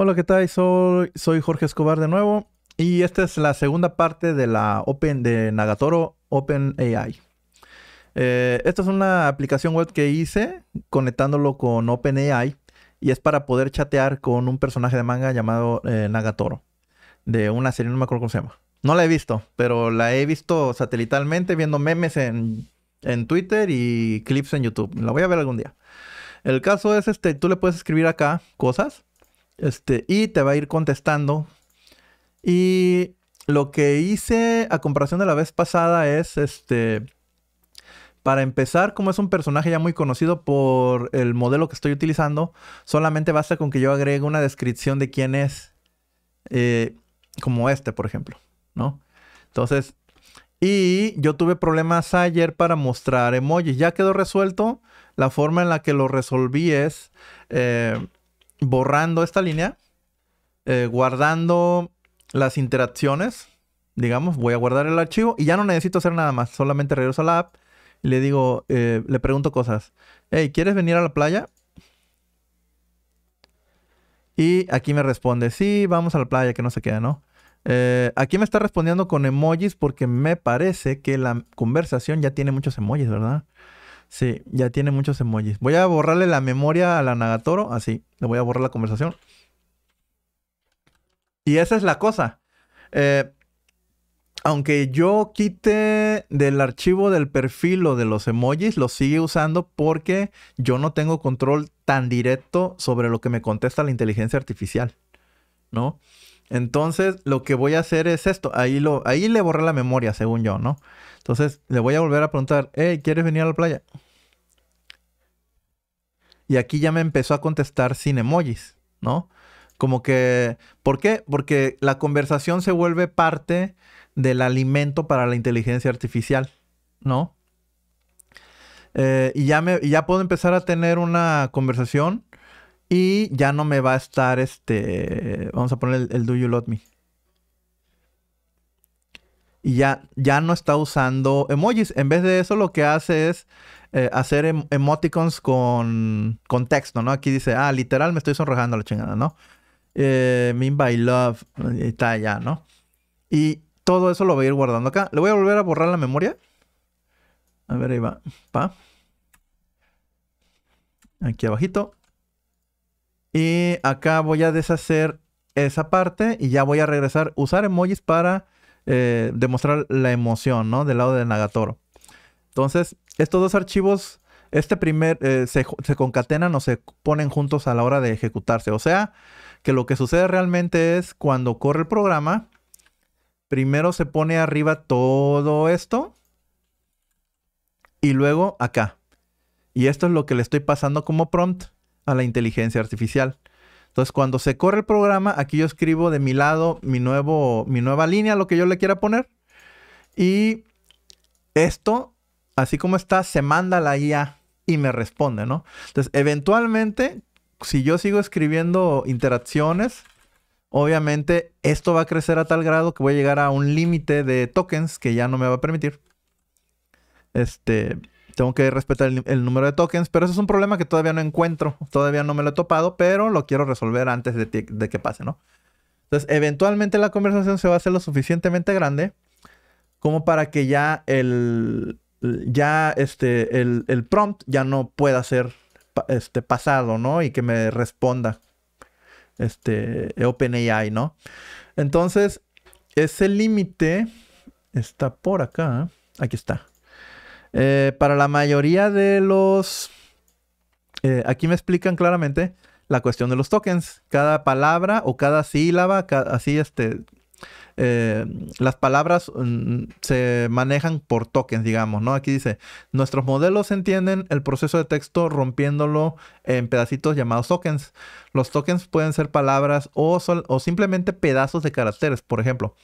Hola, ¿qué tal? Soy, soy Jorge Escobar de nuevo y esta es la segunda parte de la Open de Nagatoro OpenAI. Eh, esta es una aplicación web que hice conectándolo con OpenAI y es para poder chatear con un personaje de manga llamado eh, Nagatoro de una serie, no me acuerdo cómo se llama. No la he visto, pero la he visto satelitalmente viendo memes en, en Twitter y clips en YouTube. La voy a ver algún día. El caso es este, tú le puedes escribir acá cosas este, y te va a ir contestando. Y lo que hice a comparación de la vez pasada es, este, para empezar, como es un personaje ya muy conocido por el modelo que estoy utilizando, solamente basta con que yo agregue una descripción de quién es, eh, como este, por ejemplo, ¿no? Entonces, y yo tuve problemas ayer para mostrar emojis. Ya quedó resuelto. La forma en la que lo resolví es... Eh, borrando esta línea, eh, guardando las interacciones, digamos, voy a guardar el archivo y ya no necesito hacer nada más, solamente regreso a la app y le digo, eh, le pregunto cosas. Hey, ¿quieres venir a la playa? Y aquí me responde, sí, vamos a la playa, que no se queda, ¿no? Eh, aquí me está respondiendo con emojis porque me parece que la conversación ya tiene muchos emojis, ¿verdad? Sí, ya tiene muchos emojis. Voy a borrarle la memoria a la Nagatoro, así. Le voy a borrar la conversación. Y esa es la cosa. Eh, aunque yo quite del archivo del perfil o de los emojis, lo sigue usando porque yo no tengo control tan directo sobre lo que me contesta la inteligencia artificial, ¿no? Entonces, lo que voy a hacer es esto. Ahí, lo, ahí le borré la memoria, según yo, ¿no? Entonces, le voy a volver a preguntar, hey, ¿quieres venir a la playa? Y aquí ya me empezó a contestar sin emojis, ¿no? Como que, ¿por qué? Porque la conversación se vuelve parte del alimento para la inteligencia artificial, ¿no? Eh, y, ya me, y ya puedo empezar a tener una conversación y ya no me va a estar este. Vamos a poner el, Do You Love Me. Y ya, ya no está usando emojis. En vez de eso, lo que hace es eh, hacer em, emoticons con, texto, ¿no? Aquí dice, ah, literal, me estoy sonrojando la chingada, ¿no? Eh, mean by love. Y está ya, ¿no? Y todo eso lo voy a ir guardando acá. Le voy a volver a borrar la memoria. A ver, ahí va. Pa. Aquí abajito acá voy a deshacer esa parte y ya voy a regresar, usar emojis para eh, demostrar la emoción, ¿no? Del lado de Nagatoro. Entonces, estos dos archivos, este primer, eh, se, se, concatenan o se ponen juntos a la hora de ejecutarse. O sea, que lo que sucede realmente es cuando corre el programa, primero se pone arriba todo esto y luego acá. Y esto es lo que le estoy pasando como prompt a la inteligencia artificial. Entonces, cuando se corre el programa, aquí yo escribo de mi lado mi, nuevo, mi nueva línea, lo que yo le quiera poner. Y esto, así como está, se manda a la IA y me responde, ¿no? Entonces, eventualmente, si yo sigo escribiendo interacciones, obviamente esto va a crecer a tal grado que voy a llegar a un límite de tokens que ya no me va a permitir. Este, tengo que respetar el, número de tokens, pero eso es un problema que todavía no encuentro, todavía no me lo he topado, pero lo quiero resolver antes de, de que pase, ¿no? Entonces, eventualmente la conversación se va a hacer lo suficientemente grande como para que ya el, ya este, el, prompt ya no pueda ser este, pasado, ¿no? Y que me responda este OpenAI, ¿no? Entonces, ese límite está por acá. ¿eh? Aquí está. Eh, para la mayoría de los... Eh, aquí me explican claramente la cuestión de los tokens. Cada palabra o cada sílaba, así este... Eh, las palabras mm, se manejan por tokens, digamos, ¿no? Aquí dice, nuestros modelos entienden el proceso de texto rompiéndolo en pedacitos llamados tokens. Los tokens pueden ser palabras o, o simplemente pedazos de caracteres, por ejemplo.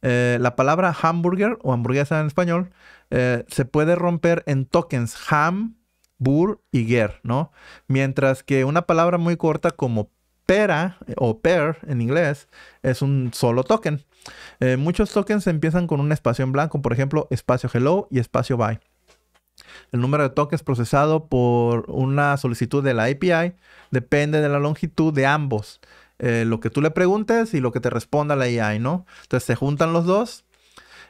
la palabra hamburger o hamburguesa en español eh, se puede romper en tokens ham, bur y ger, ¿no? Mientras que una palabra muy corta como pera eh, o PER en inglés es un solo token. Eh, muchos tokens empiezan con un espacio en blanco, por ejemplo, espacio hello y espacio bye. El número de tokens procesado por una solicitud de la API depende de la longitud de ambos. lo que tú le preguntes y lo que te responda la AI, ¿no? Entonces se juntan los dos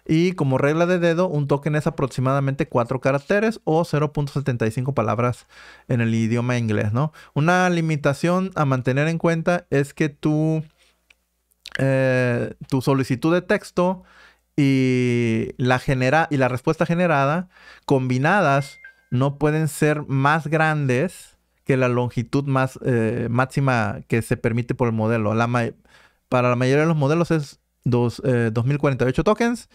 y como regla de dedo, un token es aproximadamente 4 caracteres o 0.75 palabras en el idioma inglés, ¿no? Una limitación a mantener en cuenta es que tu, eh, tu solicitud de texto y la, y la respuesta generada combinadas no pueden ser más grandes que la longitud más, eh, máxima que se permite por el modelo. para la mayoría de los modelos es 2048 eh, tokens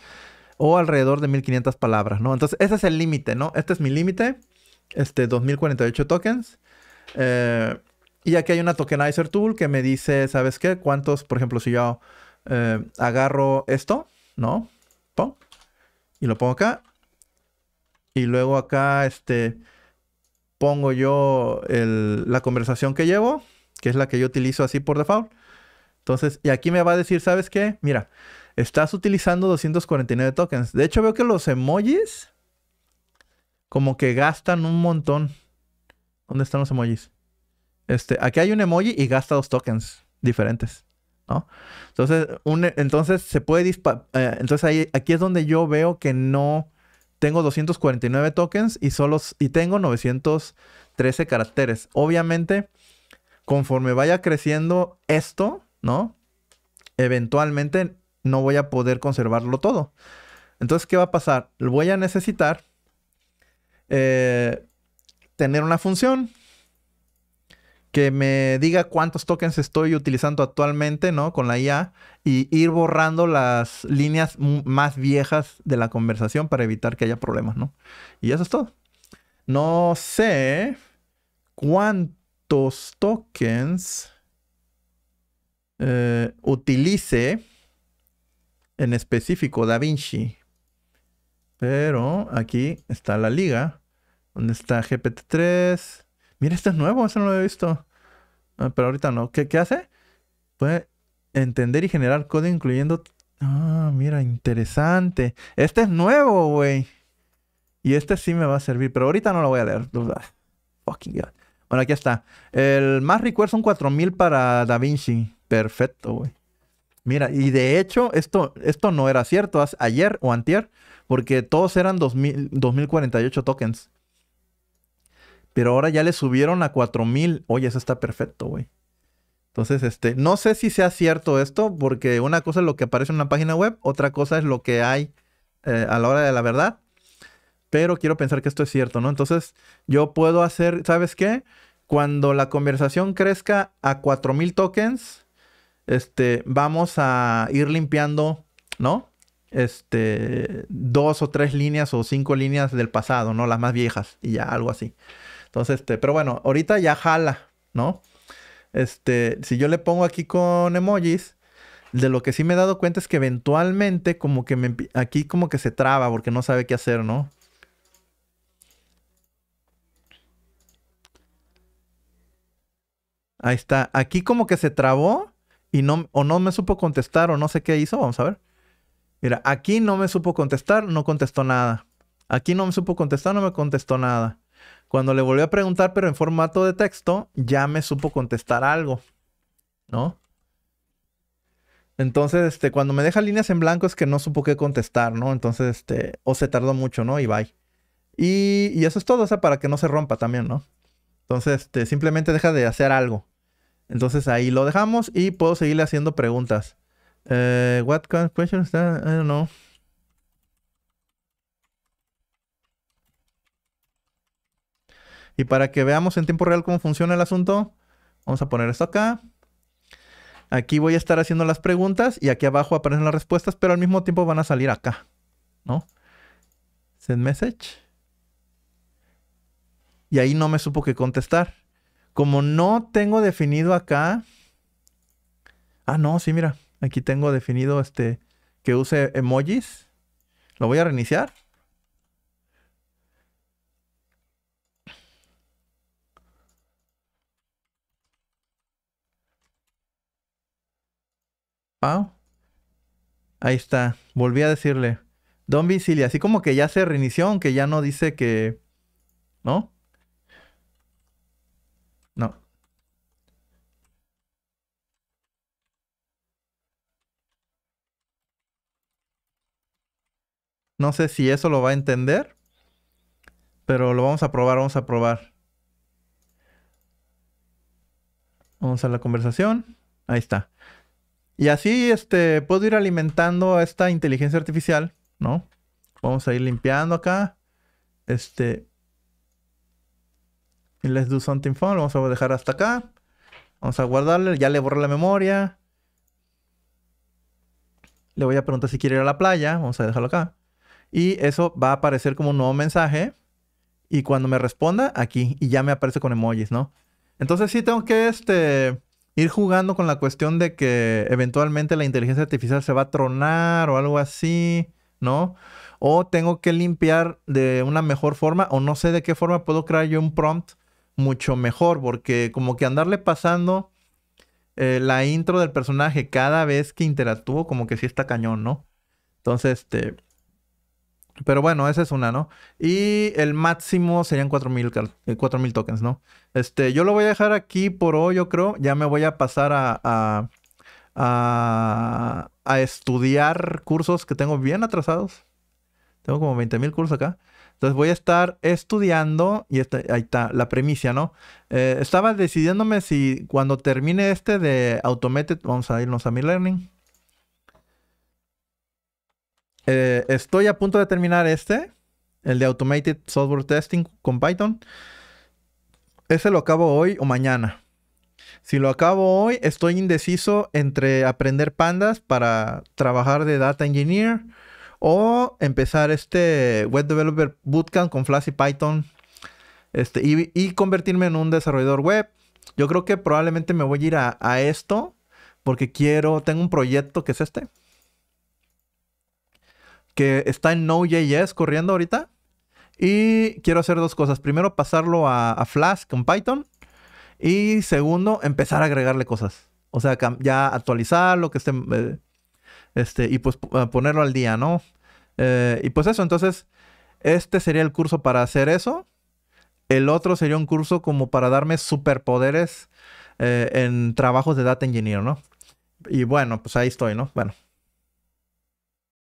o alrededor de 1500 palabras, ¿no? Entonces, ese es el límite, ¿no? Este es mi límite, este 2048 tokens. Eh, y aquí hay una tokenizer tool que me dice, ¿sabes qué? ¿Cuántos, por ejemplo, si yo eh, agarro esto, ¿no? y lo pongo acá. Y luego acá, este, pongo yo la conversación que llevo, que es la que yo utilizo así por default. Entonces, y aquí me va a decir, ¿sabes qué? Mira, estás utilizando 249 tokens. De hecho, veo que los emojis como que gastan un montón. ¿Dónde están los emojis? Este, aquí hay un emoji y gasta dos tokens diferentes, ¿no? Entonces, un, entonces se puede disparar. Eh, entonces ahí, aquí es donde yo veo que no tengo 249 tokens y solo y tengo 913 caracteres. Obviamente, conforme vaya creciendo esto, ¿no? Eventualmente no voy a poder conservarlo todo. Entonces, ¿qué va a pasar? Voy a necesitar eh, tener una función que me diga cuántos tokens estoy utilizando actualmente, ¿no? Con la IA y ir borrando las líneas más viejas de la conversación para evitar que haya problemas, ¿no? Y eso es todo. No sé cuántos tokens eh, utilice en específico Da Vinci. Pero aquí está la liga. Donde está GPT-3. Mira, este es nuevo, eso no lo he visto. Ah, pero ahorita no. ¿Qué, ¿Qué, hace? Puede entender y generar código incluyendo... Ah, mira, interesante. Este es nuevo, güey. Y este sí me va a servir, pero ahorita no lo voy a leer. Fucking God. Bueno, aquí está. El más request son 4000 para Da Vinci. Perfecto, güey. Mira, y de hecho, esto, esto no era cierto ayer o antier, porque todos eran 2048 tokens. Pero ahora ya le subieron a 4000. Oye, eso está perfecto, güey. Entonces, este, no sé si sea cierto esto, porque una cosa es lo que aparece en una página web, otra cosa es lo que hay eh, a la hora de la verdad. Pero quiero pensar que esto es cierto, ¿no? Entonces, yo puedo hacer, ¿sabes qué? Cuando la conversación crezca a 4000 tokens, este, vamos a ir limpiando, ¿no? Este, dos o tres líneas o cinco líneas del pasado, ¿no? Las más viejas y ya algo así. Entonces, este, pero bueno, ahorita ya jala, ¿no? Este, si yo le pongo aquí con emojis, de lo que sí me he dado cuenta es que eventualmente como que me, aquí como que se traba porque no sabe qué hacer, ¿no? Ahí está. Aquí como que se trabó y no, o no me supo contestar o no sé qué hizo, vamos a ver. Mira, aquí no me supo contestar, no contestó nada. Aquí no me supo contestar, no me contestó nada. Cuando le volví a preguntar, pero en formato de texto, ya me supo contestar algo, ¿no? Entonces, este, cuando me deja líneas en blanco es que no supo qué contestar, ¿no? Entonces, este, o se tardó mucho, ¿no? Y bye. Y, y eso es todo, o sea, para que no se rompa también, ¿no? Entonces, este, simplemente deja de hacer algo. Entonces ahí lo dejamos y puedo seguirle haciendo preguntas. Eh, what kind question I Y para que veamos en tiempo real cómo funciona el asunto, vamos a poner esto acá. Aquí voy a estar haciendo las preguntas y aquí abajo aparecen las respuestas, pero al mismo tiempo van a salir acá, ¿no? Send message. Y ahí no me supo qué contestar. Como no tengo definido acá. Ah, no, sí, mira. Aquí tengo definido este que use emojis. Lo voy a reiniciar. Wow. Ahí está. Volví a decirle. Don Vicilia, Así como que ya se reinició, aunque ya no dice que. ¿No? No sé si eso lo va a entender, pero lo vamos a probar, vamos a probar. Vamos a la conversación. Ahí está. Y así este, puedo ir alimentando a esta inteligencia artificial, ¿no? Vamos a ir limpiando acá. Este. Y let's do something fun. Lo vamos a dejar hasta acá. Vamos a guardarle. Ya le borré la memoria. Le voy a preguntar si quiere ir a la playa. Vamos a dejarlo acá. Y eso va a aparecer como un nuevo mensaje. Y cuando me responda, aquí. Y ya me aparece con emojis, ¿no? Entonces sí tengo que este, ir jugando con la cuestión de que eventualmente la inteligencia artificial se va a tronar o algo así, ¿no? O tengo que limpiar de una mejor forma o no sé de qué forma puedo crear yo un prompt mucho mejor porque como que andarle pasando eh, la intro del personaje cada vez que interactúo como que sí está cañón, ¿no? Entonces, este, pero bueno, esa es una, ¿no? Y el máximo serían 4000 eh, tokens, ¿no? Este, yo lo voy a dejar aquí por hoy, yo creo. Ya me voy a pasar a, a, estudiar cursos que tengo bien atrasados. Tengo como 20.000 cursos acá. Entonces voy a estar estudiando, y está, ahí está la premisa, ¿no? Eh, estaba decidiéndome si cuando termine este de Automated, vamos a irnos a Mi Learning. Eh, estoy a punto de terminar este, el de Automated Software Testing con Python. Ese lo acabo hoy o mañana. Si lo acabo hoy, estoy indeciso entre aprender pandas para trabajar de data engineer o empezar este web developer bootcamp con Flash y Python este, y, convertirme en un desarrollador web. Yo creo que probablemente me voy a ir a esto porque quiero, tengo un proyecto que es este, que está en Node.js corriendo ahorita. Y quiero hacer dos cosas. Primero, pasarlo a, Flash Flask con Python. Y segundo, empezar a agregarle cosas. O sea, ya actualizar lo que esté. Eh, este, y pues eh, ponerlo al día, ¿no? Eh, y pues eso, entonces, este sería el curso para hacer eso. El otro sería un curso como para darme superpoderes en trabajos de data engineer, ¿no? Y bueno, pues ahí estoy, ¿no? Bueno.